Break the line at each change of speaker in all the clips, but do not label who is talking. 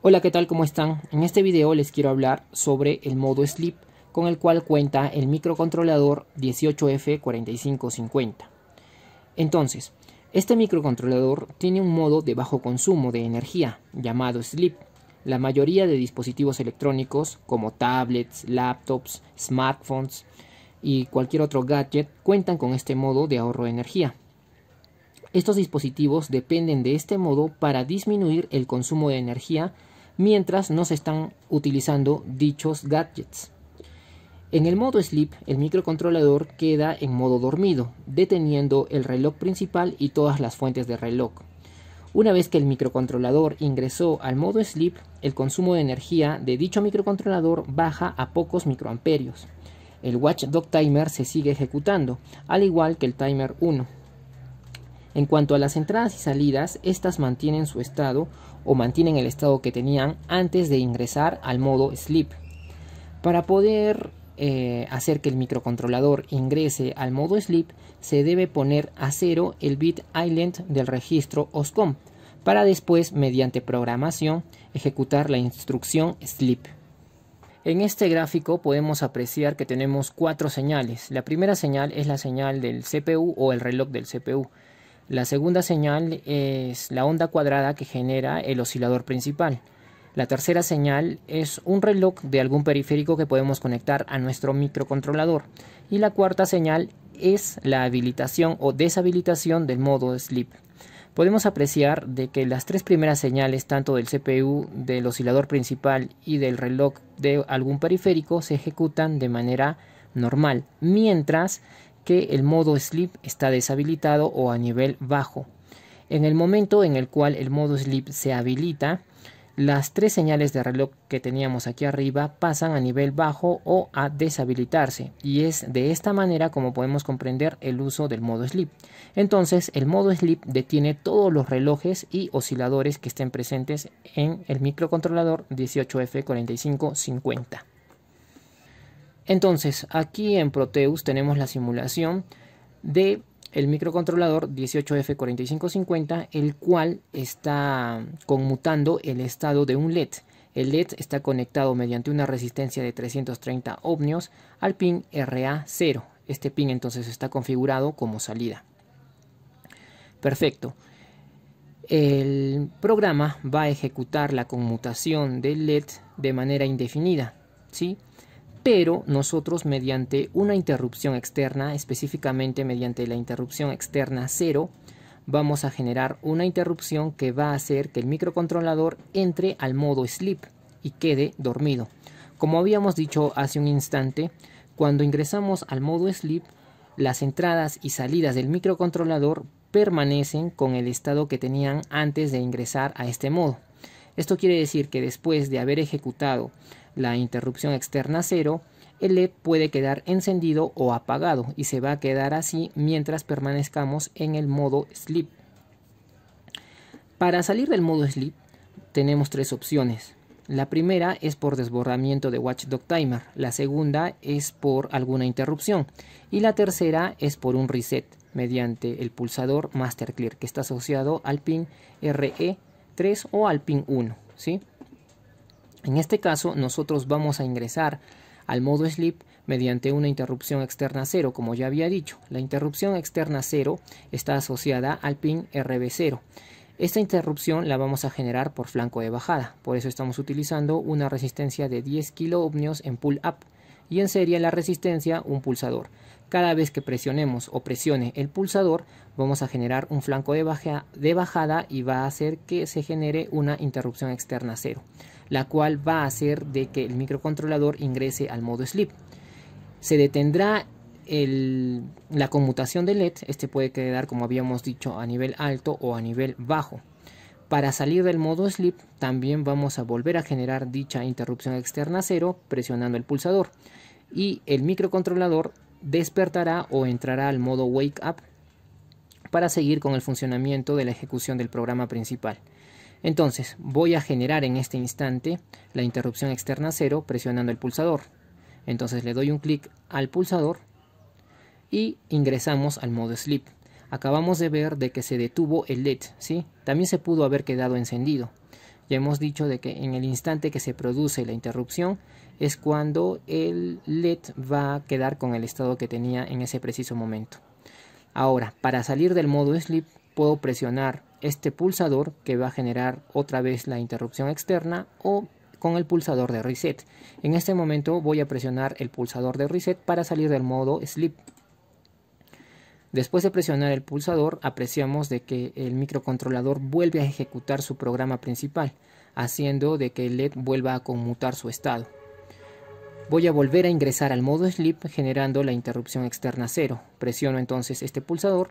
Hola, ¿qué tal? ¿Cómo están? En este video les quiero hablar sobre el modo Sleep con el cual cuenta el microcontrolador 18F4550. Entonces, este microcontrolador tiene un modo de bajo consumo de energía llamado Sleep. La mayoría de dispositivos electrónicos como tablets, laptops, smartphones y cualquier otro gadget cuentan con este modo de ahorro de energía. Estos dispositivos dependen de este modo para disminuir el consumo de energía mientras no se están utilizando dichos gadgets. En el modo sleep, el microcontrolador queda en modo dormido, deteniendo el reloj principal y todas las fuentes de reloj. Una vez que el microcontrolador ingresó al modo sleep, el consumo de energía de dicho microcontrolador baja a pocos microamperios. El watchdog timer se sigue ejecutando, al igual que el timer 1. En cuanto a las entradas y salidas, estas mantienen su estado o mantienen el estado que tenían antes de ingresar al modo sleep. Para poder eh, hacer que el microcontrolador ingrese al modo sleep, se debe poner a cero el bit island del registro OSCOM para después, mediante programación, ejecutar la instrucción sleep. En este gráfico podemos apreciar que tenemos cuatro señales. La primera señal es la señal del CPU o el reloj del CPU. La segunda señal es la onda cuadrada que genera el oscilador principal. La tercera señal es un reloj de algún periférico que podemos conectar a nuestro microcontrolador. Y la cuarta señal es la habilitación o deshabilitación del modo sleep. Podemos apreciar de que las tres primeras señales, tanto del CPU, del oscilador principal y del reloj de algún periférico, se ejecutan de manera normal, mientras que el modo sleep está deshabilitado o a nivel bajo. En el momento en el cual el modo sleep se habilita, las tres señales de reloj que teníamos aquí arriba pasan a nivel bajo o a deshabilitarse y es de esta manera como podemos comprender el uso del modo sleep. Entonces el modo sleep detiene todos los relojes y osciladores que estén presentes en el microcontrolador 18F4550. Entonces, aquí en Proteus tenemos la simulación de el microcontrolador 18F4550, el cual está conmutando el estado de un LED. El LED está conectado mediante una resistencia de 330 ohmios al pin RA0. Este pin entonces está configurado como salida. Perfecto. El programa va a ejecutar la conmutación del LED de manera indefinida, ¿sí? pero nosotros mediante una interrupción externa, específicamente mediante la interrupción externa 0, vamos a generar una interrupción que va a hacer que el microcontrolador entre al modo sleep y quede dormido. Como habíamos dicho hace un instante, cuando ingresamos al modo sleep, las entradas y salidas del microcontrolador permanecen con el estado que tenían antes de ingresar a este modo. Esto quiere decir que después de haber ejecutado la interrupción externa cero, el LED puede quedar encendido o apagado y se va a quedar así mientras permanezcamos en el modo sleep. Para salir del modo sleep tenemos tres opciones. La primera es por desbordamiento de Watchdog Timer, la segunda es por alguna interrupción y la tercera es por un reset mediante el pulsador Master Clear que está asociado al pin e RE3 o al pin 1, ¿sí? En este caso, nosotros vamos a ingresar al modo sleep mediante una interrupción externa cero, como ya había dicho. La interrupción externa cero está asociada al pin RB0. Esta interrupción la vamos a generar por flanco de bajada, por eso estamos utilizando una resistencia de 10 kilo en pull up y en serie la resistencia un pulsador. Cada vez que presionemos o presione el pulsador, vamos a generar un flanco de, bajada y va a hacer que se genere una interrupción externa cero, la cual va a hacer de que el microcontrolador ingrese al modo sleep. Se detendrá la conmutación de LED, este puede quedar como habíamos dicho a nivel alto o a nivel bajo. Para salir del modo sleep también vamos a volver a generar dicha interrupción externa cero presionando el pulsador y el microcontrolador despertará o entrará al modo Wake Up para seguir con el funcionamiento de la ejecución del programa principal. Entonces, voy a generar en este instante la interrupción externa 0 presionando el pulsador. Entonces le doy un clic al pulsador y ingresamos al modo sleep. Acabamos de ver de que se detuvo el LED, ¿sí? También se pudo haber quedado encendido. Ya hemos dicho de que en el instante que se produce la interrupción es cuando el LED va a quedar con el estado que tenía en ese preciso momento. Ahora, para salir del modo sleep puedo presionar este pulsador que va a generar otra vez la interrupción externa o con el pulsador de reset. En este momento voy a presionar el pulsador de reset para salir del modo sleep. Después de presionar el pulsador, apreciamos de que el microcontrolador vuelve a ejecutar su programa principal, haciendo de que el LED vuelva a conmutar su estado. Voy a volver a ingresar al modo sleep generando la interrupción externa cero. Presiono entonces este pulsador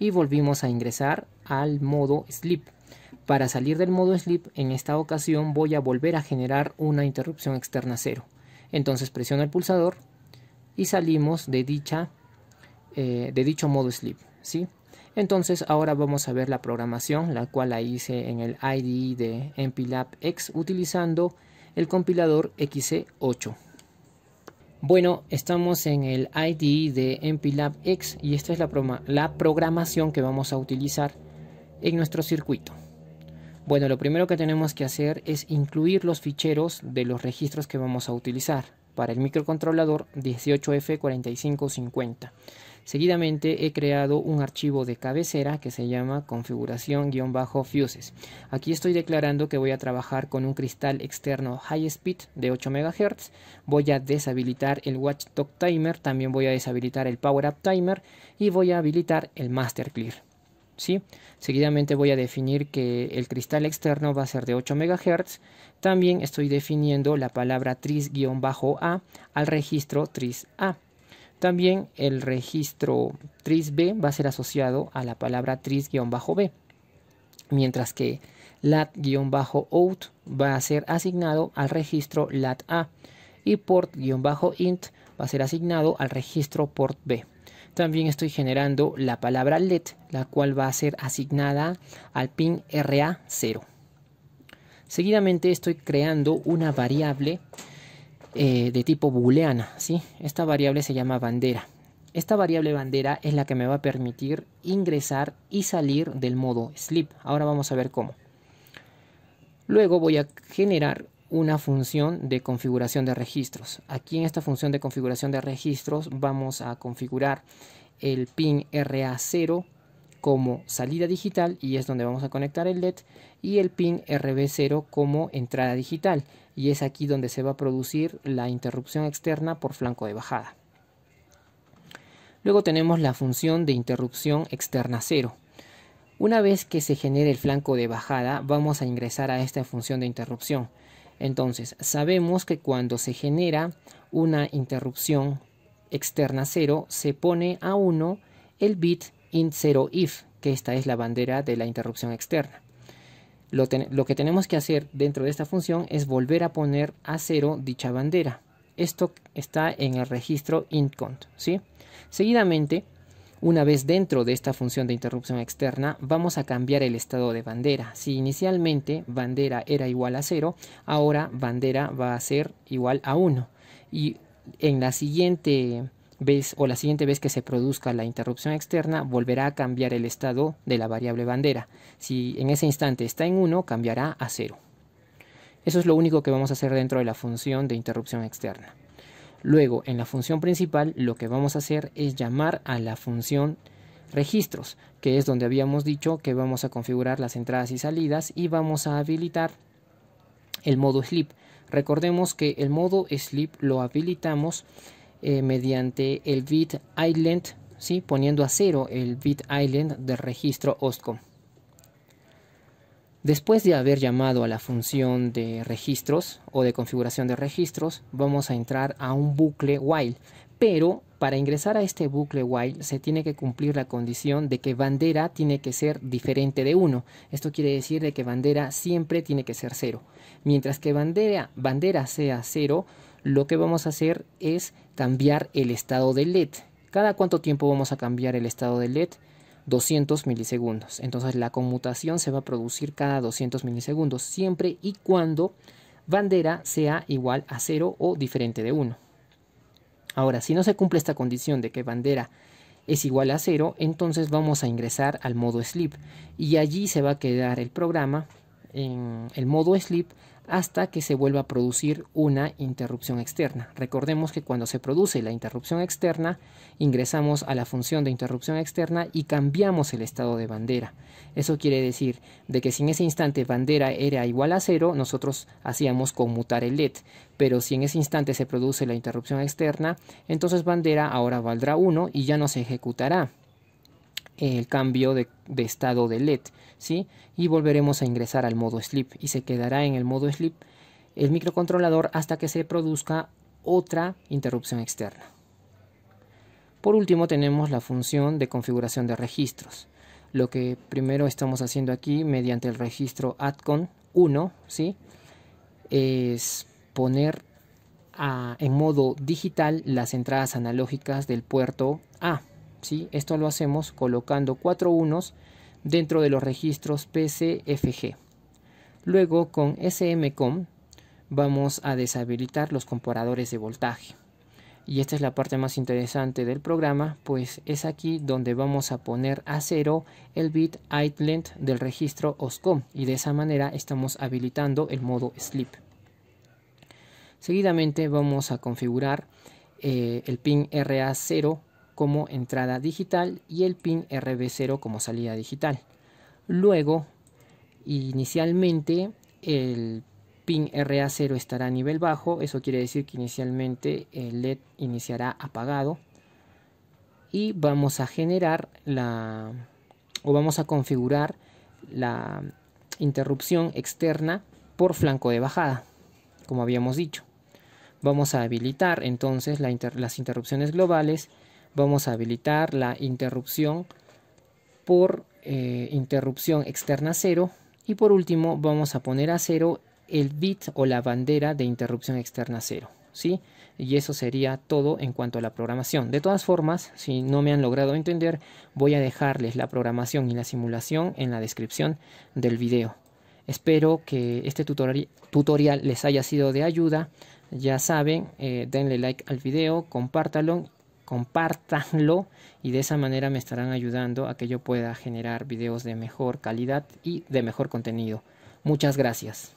y volvimos a ingresar al modo sleep. Para salir del modo sleep, en esta ocasión voy a volver a generar una interrupción externa cero. Entonces presiono el pulsador y salimos de dicha eh, de dicho modo sleep, ¿sí? Entonces ahora vamos a ver la programación, la cual la hice en el IDE de MPLAB X utilizando el compilador XC8. Bueno, estamos en el IDE de MPLAB X y esta es la, la programación que vamos a utilizar en nuestro circuito. Bueno, lo primero que tenemos que hacer es incluir los ficheros de los registros que vamos a utilizar para el microcontrolador 18F4550. Seguidamente he creado un archivo de cabecera que se llama configuración-fuses. Aquí estoy declarando que voy a trabajar con un cristal externo high speed de 8 MHz. Voy a deshabilitar el watchdog timer, también voy a deshabilitar el power up timer y voy a habilitar el master clear. ¿Sí? Seguidamente voy a definir que el cristal externo va a ser de 8 MHz. También estoy definiendo la palabra tris-a al registro tris-a. También el registro tris-b va a ser asociado a la palabra tris-b, mientras que lat-out va a ser asignado al registro lat-a y port-int va a ser asignado al registro port-b. También estoy generando la palabra led la cual va a ser asignada al pin RA0. Seguidamente estoy creando una variable eh, de tipo booleana. ¿sí? Esta variable se llama bandera. Esta variable bandera es la que me va a permitir ingresar y salir del modo sleep. Ahora vamos a ver cómo. Luego voy a generar una función de configuración de registros. Aquí en esta función de configuración de registros vamos a configurar el pin RA0 como salida digital y es donde vamos a conectar el LED y el pin RB0 como entrada digital y es aquí donde se va a producir la interrupción externa por flanco de bajada. Luego tenemos la función de interrupción externa 0 Una vez que se genere el flanco de bajada, vamos a ingresar a esta función de interrupción. Entonces, sabemos que cuando se genera una interrupción externa 0, se pone a 1 el bit int0 if, que esta es la bandera de la interrupción externa. Lo, que tenemos que hacer dentro de esta función es volver a poner a cero dicha bandera. Esto está en el registro intcont. ¿sí? Seguidamente, una vez dentro de esta función de interrupción externa, vamos a cambiar el estado de bandera. Si inicialmente bandera era igual a cero, ahora bandera va a ser igual a 1. Y en la siguiente vez o la siguiente vez que se produzca la interrupción externa, volverá a cambiar el estado de la variable bandera. Si en ese instante está en 1, cambiará a 0. Eso es lo único que vamos a hacer dentro de la función de interrupción externa. Luego, en la función principal, lo que vamos a hacer es llamar a la función registros, que es donde habíamos dicho que vamos a configurar las entradas y salidas y vamos a habilitar el modo sleep. Recordemos que el modo sleep lo habilitamos eh, mediante el bit island, ¿sí? poniendo a cero el bit island del registro OSCOM. Después de haber llamado a la función de registros o de configuración de registros, vamos a entrar a un bucle while. Pero para ingresar a este bucle while se tiene que cumplir la condición de que bandera tiene que ser diferente de 1. Esto quiere decir de que bandera siempre tiene que ser 0. Mientras que bandera, bandera sea 0, lo que vamos a hacer es cambiar el estado de LED. ¿Cada cuánto tiempo vamos a cambiar el estado de LED? 200 milisegundos. Entonces la conmutación se va a producir cada 200 milisegundos, siempre y cuando bandera sea igual a 0 o diferente de 1. Ahora, si no se cumple esta condición de que bandera es igual a 0, entonces vamos a ingresar al modo sleep y allí se va a quedar el programa en el modo sleep hasta que se vuelva a producir una interrupción externa. Recordemos que cuando se produce la interrupción externa, ingresamos a la función de interrupción externa y cambiamos el estado de bandera. Eso quiere decir de que si en ese instante bandera era igual a cero, nosotros hacíamos conmutar el LED, pero si en ese instante se produce la interrupción externa, entonces bandera ahora valdrá 1 y ya no se ejecutará el cambio de, estado de LED, ¿sí? Y volveremos a ingresar al modo sleep y se quedará en el modo sleep el microcontrolador hasta que se produzca otra interrupción externa. Por último tenemos la función de configuración de registros. Lo que primero estamos haciendo aquí mediante el registro ADCON 1, ¿sí? Es poner en modo digital las entradas analógicas del puerto A. Esto lo hacemos colocando cuatro unos dentro de los registros PCFG. Luego con SMCOM vamos a deshabilitar los comparadores de voltaje. Y esta es la parte más interesante del programa, pues es aquí donde vamos a poner a cero el bit idlent del registro OSCOM y de esa manera estamos habilitando el modo sleep. Seguidamente vamos a configurar eh, el pin RA0 como entrada digital y el pin RB0 como salida digital. Luego, inicialmente, el pin RA0 estará a nivel bajo, eso quiere decir que inicialmente el LED iniciará apagado y vamos a generar la o vamos a configurar la interrupción externa por flanco de bajada, como habíamos dicho. Vamos a habilitar entonces las interrupciones globales Vamos a habilitar la interrupción por eh, interrupción externa cero y por último vamos a poner a cero el bit o la bandera de interrupción externa cero ¿sí? Y eso sería todo en cuanto a la programación. De todas formas, si no me han logrado entender, voy a dejarles la programación y la simulación en la descripción del video. Espero que este tutorial les haya sido de ayuda. Ya saben, eh, denle like al video, compártalo compártanlo y de esa manera me estarán ayudando a que yo pueda generar videos de mejor calidad y de mejor contenido. Muchas gracias.